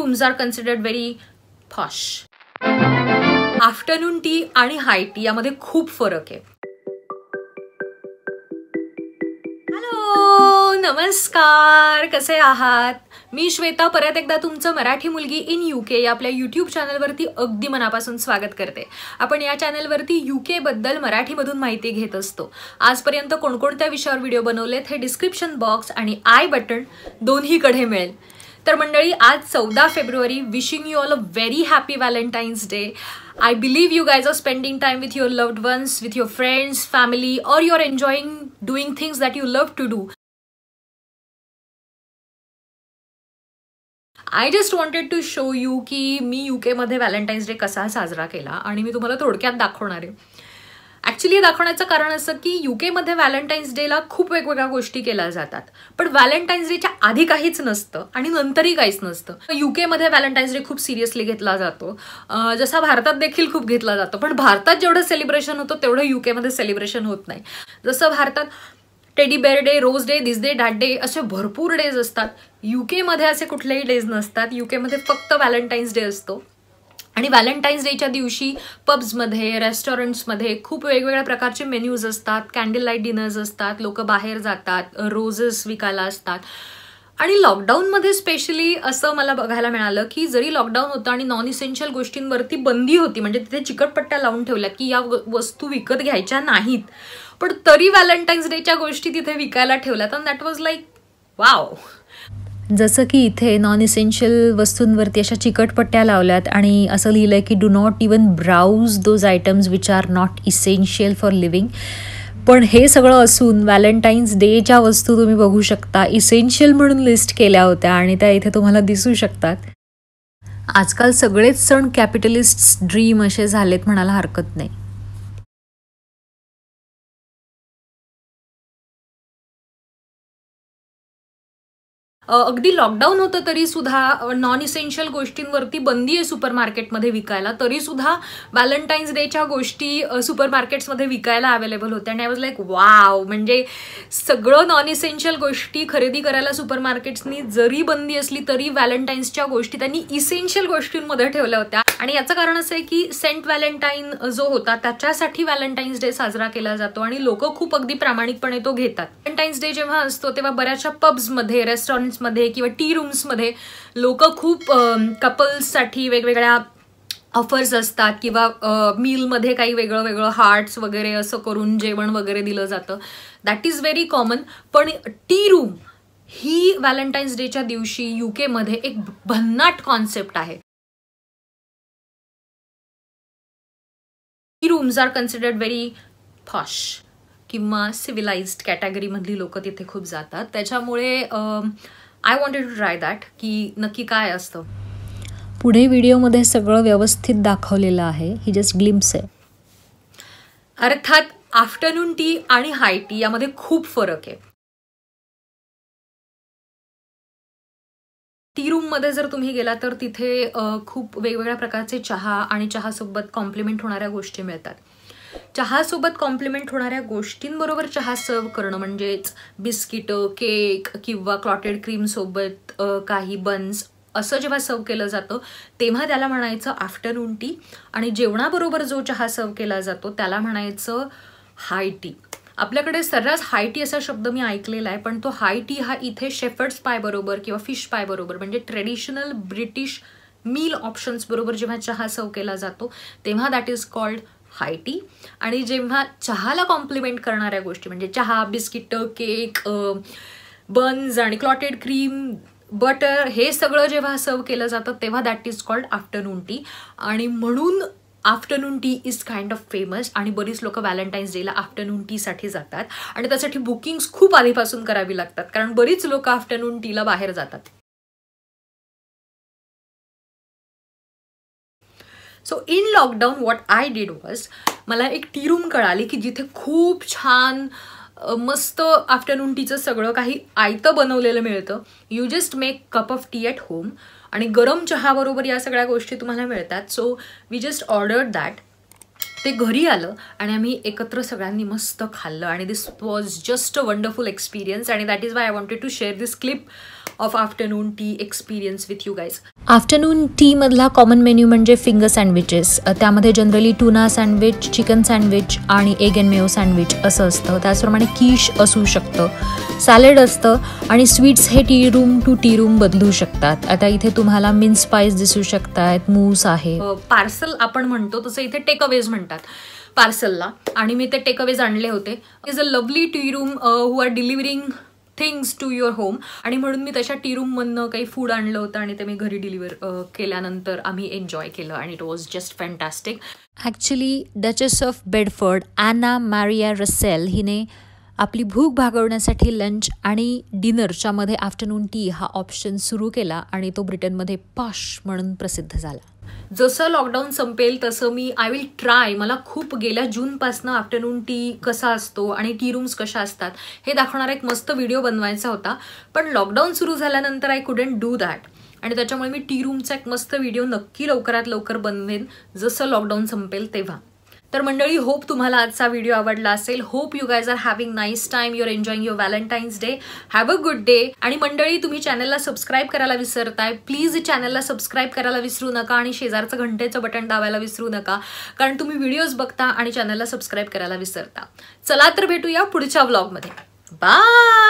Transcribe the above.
rooms are considered very posh afternoon tea आणि high T यामध्ये खूप फरक आहे हॅलो नमस्कार कसे आहात मी श्वेता परत एकदा तुमचं मराठी मुलगी इन यू के या आपल्या यूट्यूब चॅनलवरती अगदी मनापासून स्वागत करते आपण या चॅनलवरती यू केबद्दल मराठीमधून माहिती घेत असतो आजपर्यंत कोणकोणत्या विषयावर व्हिडिओ बनवलेत हे डिस्क्रिप्शन बॉक्स आणि आय बटन दोन्हीकडे मिळेल तर मंडळी आज चौदा फेब्रुवारी wishing you all a very happy Valentine's Day I believe you guys are spending time with your loved ones with your friends family or you're enjoying doing things that you love to do I just wanted to show you की मी युकेमध्ये Valentine's day कसा साजरा केला आणि मी तुम्हाला थोडक्यात दाखवणार आहे ॲक्च्युली दाखवण्याचं कारण असं की युकेमध्ये व्हॅलेंटाईन्स डेला खूप वेगवेगळ्या गोष्टी केल्या जातात पण व्हॅलेंटाईन्स डेच्या आधी काहीच नसतं आणि नंतरही काहीच नसतं युकेमध्ये व्हॅलेंटाईन्स डे खूप सिरियसली घेतला जातो जसा भारतात देखील खूप घेतला जातो पण भारतात जेवढं सेलिब्रेशन होतं तेवढं युकेमध्ये सेलिब्रेशन होत नाही जसं भारतात teddy bear day rose day this day that day असे भरपूर डेज असतात युकेमध्ये असे कुठलेही डेज नसतात युकेमध्ये फक्त व्हॅलेंटाईन्स डे असतो आणि व्हॅलेंटाईन्स डेच्या दिवशी पब्समध्ये रेस्टॉरंट्समध्ये खूप वेगवेगळ्या प्रकारचे मेन्यूज असतात कॅन्डल लाईट डिनर्स असतात लोक बाहेर जातात रोजेस विकायला असतात आणि लॉकडाऊनमध्ये स्पेशली असं मला बघायला मिळालं की जरी लॉकडाऊन होतं आणि नॉन इसेन्शियल गोष्टींवरती बंदी होती म्हणजे तिथे चिकटपट्ट्या लावून ठेवल्या की या वस्तू विकत घ्यायच्या नाहीत पण तरी व्हॅलेंटाईन्स डेच्या गोष्टी तिथे विकायला ठेवल्या तर दॅट वॉज लाईक वाव जसं की इथे नॉन इसेन्शियल वस्तूंवरती अशा चिकटपट्ट्या लावल्यात आणि असं लिहिलं आहे की do not even browse those items which are not essential for living पण हे सगळं असून व्हॅलेंटाईन्स डेच्या वस्तू तुम्ही बघू शकता इसेन्शियल म्हणून लिस्ट केल्या होत्या आणि त्या इथे तुम्हाला दिसू शकतात आजकाल सगळेच सण कॅपिटलिस्ट ड्रीम असे झालेत म्हणायला हरकत नाही अगदी लॉकडाऊन होतं तरी सुद्धा नॉन इसेन्शियल गोष्टींवरती बंदी आहे सुपर मार्केटमध्ये विकायला तरी सुद्धा व्हॅलेंटाईन्स डेच्या गोष्टी सुपर मार्केट्समध्ये विकायला अवेलेबल होत्या आणि आय वॉज लाईक वाव म्हणजे सगळं नॉन इसेन्शियल गोष्टी खरेदी करायला सुपर मार्केट्सनी जरी बंदी असली तरी व्हॅलेंटाईन्सच्या गोष्टी त्यांनी इसेन्शियल गोष्टींमध्ये ठेवल्या होत्या आणि याचं कारण असं आहे की सेंट व्हॅलेंटाईन जो होता त्याच्यासाठी व्हॅलेंटाईन्स डे साजरा केला जातो आणि लोक खूप अगदी प्रामाणिकपणे तो घेतात व्हॅलेंटाईन्स डे जेव्हा असतो तेव्हा बऱ्याचशा पब्समध्ये रेस्टॉरंट्समध्ये किंवा टी रूम्समध्ये लोक खूप कपल्ससाठी वेगवेगळ्या ऑफर्स असतात किंवा मीलमध्ये काही वेगळं वेगळं हार्ट्स वगैरे असं करून जेवण वगैरे दिलं जातं दॅट इज व्हेरी कॉमन पण टी रूम ही व्हॅलेंटाईन्स डेच्या दिवशी यू एक भन्नाट कॉन्सेप्ट आहे rooms are considered very posh किंवा सिव्हिलाइज्ड कॅटेगरीमधली लोक तिथे खूप जातात त्याच्यामुळे I wanted to try that की नक्की काय असतं पुढे व्हिडिओमध्ये सगळं व्यवस्थित दाखवलेलं आहे ही जस्ट ग्लिम्स आहे अर्थात आफ्टरनून टी आणि हाय टी यामध्ये खूप फरक आहे टी रूममध्ये जर तुम्ही गेला तर तिथे खूप वेगवेगळ्या प्रकारचे चहा आणि चहासोबत कॉम्प्लिमेंट होणाऱ्या गोष्टी मिळतात चहासोबत कॉम्प्लिमेंट होणाऱ्या गोष्टींबरोबर चहा सर्व करणं म्हणजेच बिस्किटं केक किंवा क्लॉटेड क्रीमसोबत काही बन्स असं जेव्हा सर्व केलं जातं तेव्हा त्याला म्हणायचं आफ्टरनून टी आणि जेवणाबरोबर जो चहा सर्व केला जातो त्याला म्हणायचं हाय टी आपल्याकडे सर्रास हाय टी असा शब्द मी ऐकलेला आहे पण तो हाय टी हा इथे शेफर्ड्स पाय बरोबर किंवा फिश पाय बरोबर म्हणजे ट्रेडिशनल ब्रिटिश मील ऑप्शन्स बरोबर जेव्हा चहा सर्व केला जातो तेव्हा that is called high tea आणि जेव्हा चहाला कॉम्प्लिमेंट करणाऱ्या गोष्टी म्हणजे चहा बिस्किट केक बन्स आणि क्लॉटेड क्रीम बटर हे सगळं जेव्हा सर्व केलं जातं तेव्हा that is called afternoon tea आणि म्हणून afternoon tea is kind of famous आणि बरीच लोक व्हॅलेंटाईन्स डेला आफ्टरनून साठी जातात आणि त्यासाठी बुकिंग्स खूप आधीपासून करावी लागतात कारण बरीच लोक आफ्टरनून टीला बाहेर जातात so in lockdown what I did was मला एक टी रूम कळाली की जिथे खूप छान मस्त आफ्टरनून टीचं सगळं काही आयतं बनवलेलं मिळतं you just make cup of tea at home आणि गरम चहाबरोबर या सगळ्या गोष्टी तुम्हाला मिळतात so we just order that ते घरी आलं आणि आम्ही एकत्र सगळ्यांनी मस्त खाल्लं आणि this was just a wonderful experience आणि that is why I wanted to share this clip of afternoon tea experience with you guys afternoon टीमधला कॉमन मेन्यू म्हणजे फिंगर सँडविचेस त्यामध्ये generally tuna sandwich chicken sandwich आणि egg and mayo sandwich असं असतं त्याचप्रमाणे किश असू शकतं सॅलड असतं आणि स्वीट्स हे tea room to tea room बदलू शकतात आता इथे तुम्हाला मिन्स स्पाइस दिसू शकतात मूस आहे पार्सल आपण म्हणतो तसं इथे टेक अवेज म्हणतो म्हणतात पार्सलला आणि मी ते टेकअवेज आणले होते is a lovely tea room who are delivering things to your home आणि म्हणून मी तशा टी रूममधनं काही फूड आणलं होतं आणि ते मी घरी डिलिव्हर uh, केल्यानंतर आम्ही एन्जॉय केलं आणि it was just fantastic actually Duchess of Bedford Anna Maria Russell हिने आपली भूक भागवण्यासाठी लंच आणि डिनरच्यामध्ये आफ्टरनून टी हा ऑप्शन सुरू केला आणि तो ब्रिटनमध्ये पाश म्हणून प्रसिद्ध झाला जसं लॉकडाऊन संपेल तसं मी आय विल ट्राय मला खूप गेल्या जूनपासनं आफ्टरनून टी कसा असतो आणि टी रूम्स कशा असतात हे दाखवणारा एक मस्त व्हिडिओ बनवायचा होता पण लॉकडाऊन सुरू झाल्यानंतर आय कुडंट डू दॅट आणि त्याच्यामुळे मी टी रूमचा एक मस्त व्हिडिओ नक्की लवकरात लवकर बनवेन जसं लॉकडाऊन संपेल तेव्हा तर मंडळी होप तुम्हाला आजचा व्हिडिओ आवडला असेल hope you guys are having nice time you're enjoying your Valentine's Day have a good day आणि मंडळी तुम्ही चॅनलला सबस्क्राईब करायला विसरताय प्लीज चॅनलला सबस्क्राईब करायला विसरू नका आणि शेजारचं घंटेचं बटन दाबायला विसरू नका कारण तुम्ही व्हिडिओज बघता आणि चॅनलला सबस्क्राईब करायला विसरता चला तर भेटूया पुढच्या ब्लॉगमध्ये बाय